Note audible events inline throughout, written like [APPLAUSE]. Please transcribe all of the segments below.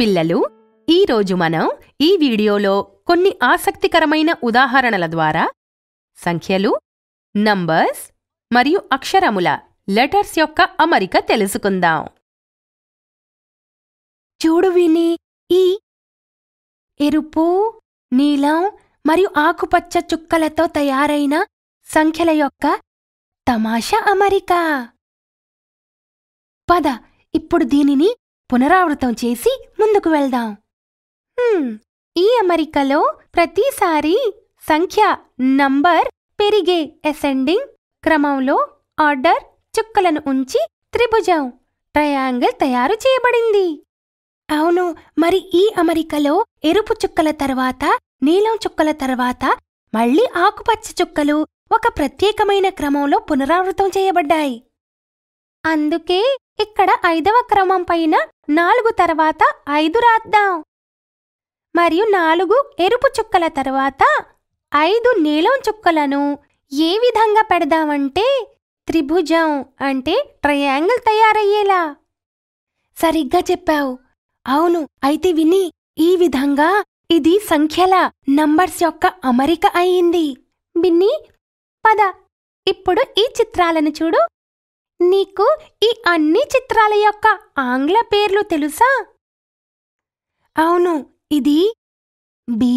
పిల్లలు ఈరోజు మనం ఈ వీడియోలో కొన్ని ఆసక్తికరమైన ఉదాహరణల ద్వారా సంఖ్యలు నంబర్స్ మరియు అక్షరముల లెటర్స్ యొక్క అమరిక తెలుసుకుందాం చూడు విని ఈ ఎరుపు నీలం మరియు ఆకుపచ్చ చుక్కలతో తయారైన సంఖ్యల యొక్క తమాషా అమరిక పద ఇప్పుడు దీనిని పునరావృతం చేసి ముందుకు వెళ్దాం ఈ అమరికలో ప్రతిసారి సంఖ్య నంబర్ పెరిగే ఎసెండింగ్ క్రమంలో ఆర్డర్ చుక్కలను ఉంచి త్రిభుజం ట్రయాంగిల్ తయారు చేయబడింది అవును మరి ఈ అమరికలో ఎరుపు చుక్కల తర్వాత నీలం చుక్కల తర్వాత మళ్ళీ ఆకుపచ్చ చుక్కలు ఒక ప్రత్యేకమైన క్రమంలో పునరావృతం చేయబడ్డాయి అందుకే ఇక్కడ ఐదవ క్రమం పైన నాలుగు తర్వాత ఐదు రాద్దాం మరియు నాలుగు ఎరుపు చుక్కల తర్వాత ఐదు నీలం చుక్కలను ఏ విధంగా పెడదామంటే త్రిభుజం అంటే ట్రయాంగిల్ తయారయ్యేలా సరిగ్గా చెప్పావు అవును అయితే విని ఈ విధంగా ఇది సంఖ్యల నంబర్స్ యొక్క అమరిక అయింది బిన్ని పద ఇప్పుడు ఈ చిత్రాలను చూడు నీకు ఈ అన్ని చిత్రాల యొక్క ఆంగ్ల పేర్లు తెలుసా అవును ఇది బి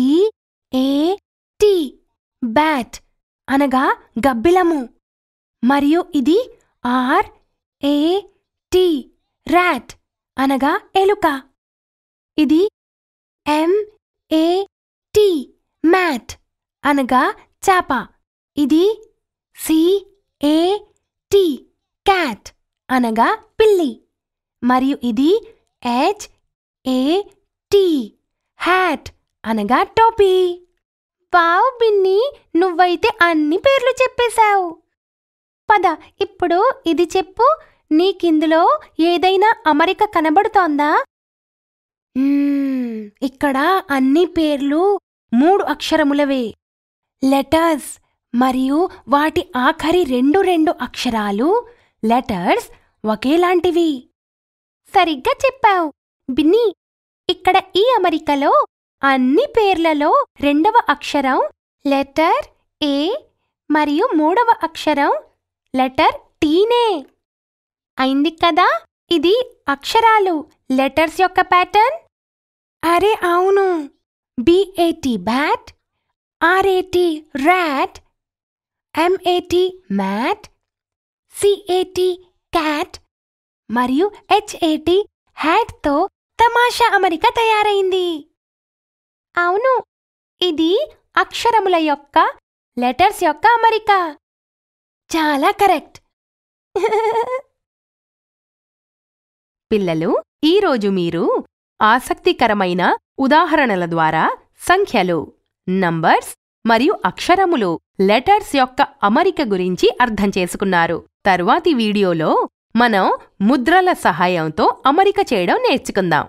ఏ టి బ్యాట్ అనగా గబ్బిలము మరియు ఇది ఆర్ ఏ టి ర్యాట్ అనగా ఎలుక ఇది ఎం ఏ టి మ్యాట్ అనగా చేప ఇది సి ఏ టి క్యాట్ అనగా పిల్లి మరియు ఇది హెచ్ ఏ టీ హ్యాట్ అనగా టోపీ వావ్ బిన్ని నువ్వైతే అన్ని పేర్లు చెప్పేశావు పద ఇప్పుడు ఇది చెప్పు నీకిందులో ఏదైనా అమరిక కనబడుతోందా ఇక్కడ అన్ని పేర్లు మూడు అక్షరములవే లెటర్స్ మరియు వాటి ఆఖరి రెండు రెండు అక్షరాలు లెటర్స్ ఒకేలాంటివి సరిగ్గా చెప్పావు బిన్ని ఇక్కడ ఈ అమరికలో అన్ని పేర్లలో రెండవ అక్షరం లెటర్ ఏ మరియు మూడవ అక్షరం లెటర్ టీనే అయింది కదా ఇది అక్షరాలు లెటర్స్ యొక్క ప్యాటర్న్ అరే అవును B A T bat R A T rat M A T mat C A T cat మరియు హెచ్ఏటి హ్యాట్తో తమాషా అమరిక తయారైంది అవును ఇది అక్షరముల యొక్క లెటర్స్ యొక్క అమరిక చాలా కరెక్ట్ [LAUGHS] పిల్లలు ఈరోజు మీరు ఆసక్తికరమైన ఉదాహరణల ద్వారా సంఖ్యలు నంబర్స్ మరియు అక్షరములు లెటర్స్ యొక్క అమరిక గురించి అర్థం చేసుకున్నారు తర్వాతి వీడియోలో మనం ముద్రల సహాయంతో అమరిక చేయడం నేర్చుకుందాం